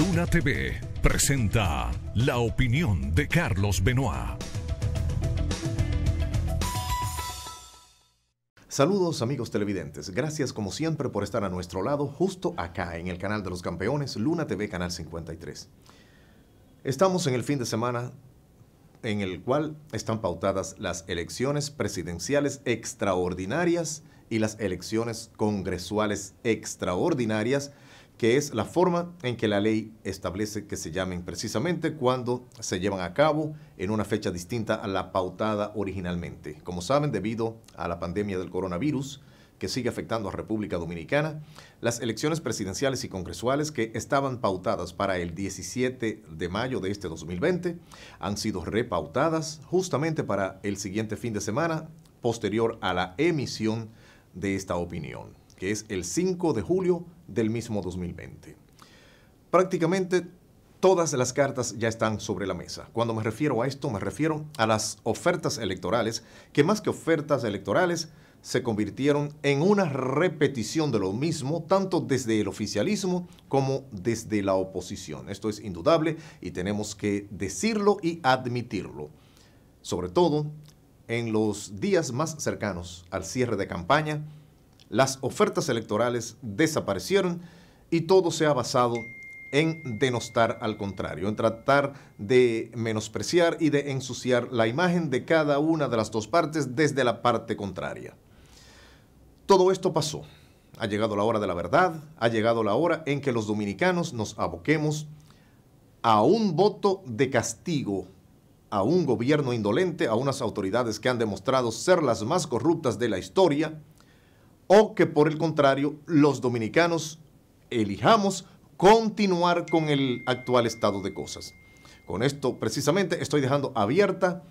LUNA TV presenta la opinión de Carlos Benoit. Saludos amigos televidentes, gracias como siempre por estar a nuestro lado justo acá en el canal de los campeones Luna TV Canal 53. Estamos en el fin de semana en el cual están pautadas las elecciones presidenciales extraordinarias y las elecciones congresuales extraordinarias que es la forma en que la ley establece que se llamen precisamente cuando se llevan a cabo en una fecha distinta a la pautada originalmente. Como saben, debido a la pandemia del coronavirus que sigue afectando a República Dominicana, las elecciones presidenciales y congresuales que estaban pautadas para el 17 de mayo de este 2020 han sido repautadas justamente para el siguiente fin de semana posterior a la emisión de esta opinión, que es el 5 de julio del mismo 2020. Prácticamente todas las cartas ya están sobre la mesa. Cuando me refiero a esto, me refiero a las ofertas electorales, que más que ofertas electorales, se convirtieron en una repetición de lo mismo, tanto desde el oficialismo como desde la oposición. Esto es indudable y tenemos que decirlo y admitirlo, sobre todo en los días más cercanos al cierre de campaña las ofertas electorales desaparecieron y todo se ha basado en denostar al contrario, en tratar de menospreciar y de ensuciar la imagen de cada una de las dos partes desde la parte contraria. Todo esto pasó. Ha llegado la hora de la verdad, ha llegado la hora en que los dominicanos nos aboquemos a un voto de castigo, a un gobierno indolente, a unas autoridades que han demostrado ser las más corruptas de la historia, o que por el contrario los dominicanos elijamos continuar con el actual estado de cosas. Con esto precisamente estoy dejando abierta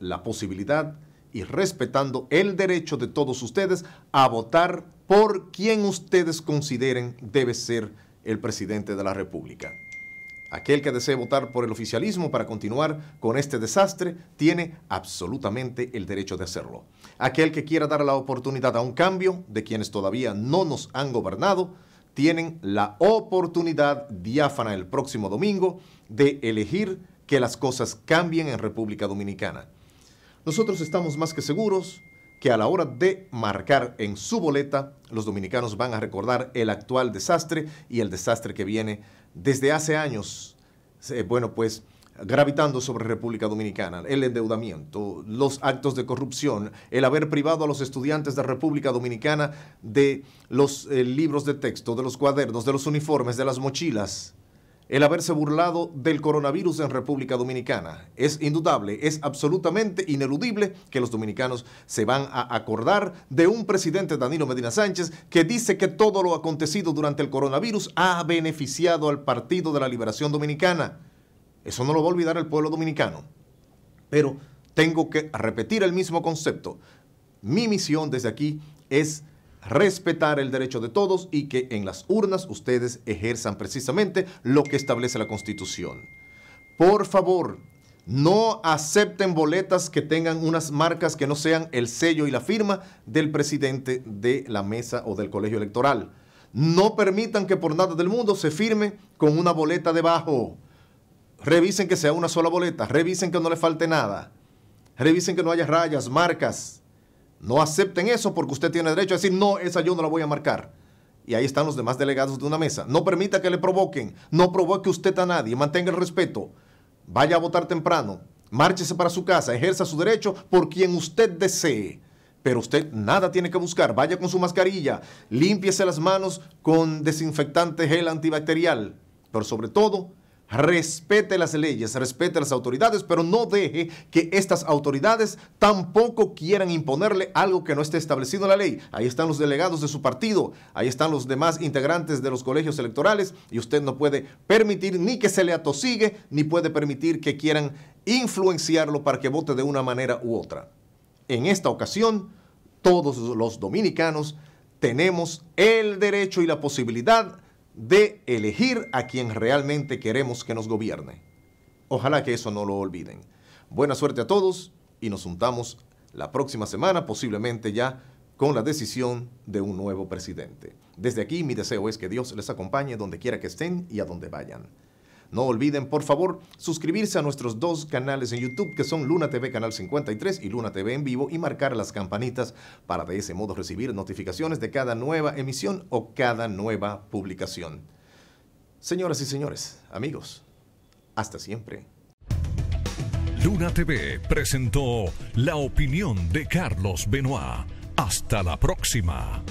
la posibilidad y respetando el derecho de todos ustedes a votar por quien ustedes consideren debe ser el presidente de la República. Aquel que desee votar por el oficialismo para continuar con este desastre tiene absolutamente el derecho de hacerlo. Aquel que quiera dar la oportunidad a un cambio de quienes todavía no nos han gobernado, tienen la oportunidad diáfana el próximo domingo de elegir que las cosas cambien en República Dominicana. Nosotros estamos más que seguros que a la hora de marcar en su boleta, los dominicanos van a recordar el actual desastre y el desastre que viene desde hace años, eh, bueno, pues gravitando sobre República Dominicana, el endeudamiento, los actos de corrupción, el haber privado a los estudiantes de República Dominicana de los eh, libros de texto, de los cuadernos, de los uniformes, de las mochilas, el haberse burlado del coronavirus en República Dominicana es indudable, es absolutamente ineludible que los dominicanos se van a acordar de un presidente Danilo Medina Sánchez que dice que todo lo acontecido durante el coronavirus ha beneficiado al Partido de la Liberación Dominicana. Eso no lo va a olvidar el pueblo dominicano. Pero tengo que repetir el mismo concepto. Mi misión desde aquí es respetar el derecho de todos y que en las urnas ustedes ejerzan precisamente lo que establece la Constitución. Por favor, no acepten boletas que tengan unas marcas que no sean el sello y la firma del presidente de la mesa o del colegio electoral. No permitan que por nada del mundo se firme con una boleta debajo. Revisen que sea una sola boleta, revisen que no le falte nada, revisen que no haya rayas, marcas. No acepten eso porque usted tiene derecho a decir, no, esa yo no la voy a marcar. Y ahí están los demás delegados de una mesa. No permita que le provoquen, no provoque usted a nadie, mantenga el respeto, vaya a votar temprano, márchese para su casa, ejerza su derecho por quien usted desee. Pero usted nada tiene que buscar, vaya con su mascarilla, límpiese las manos con desinfectante gel antibacterial, pero sobre todo respete las leyes, respete las autoridades, pero no deje que estas autoridades tampoco quieran imponerle algo que no esté establecido en la ley. Ahí están los delegados de su partido, ahí están los demás integrantes de los colegios electorales y usted no puede permitir ni que se le atosigue, ni puede permitir que quieran influenciarlo para que vote de una manera u otra. En esta ocasión, todos los dominicanos tenemos el derecho y la posibilidad de elegir a quien realmente queremos que nos gobierne. Ojalá que eso no lo olviden. Buena suerte a todos y nos juntamos la próxima semana, posiblemente ya con la decisión de un nuevo presidente. Desde aquí mi deseo es que Dios les acompañe donde quiera que estén y a donde vayan. No olviden, por favor, suscribirse a nuestros dos canales en YouTube, que son Luna TV Canal 53 y Luna TV en vivo, y marcar las campanitas para de ese modo recibir notificaciones de cada nueva emisión o cada nueva publicación. Señoras y señores, amigos, hasta siempre. Luna TV presentó la opinión de Carlos Benoit. Hasta la próxima.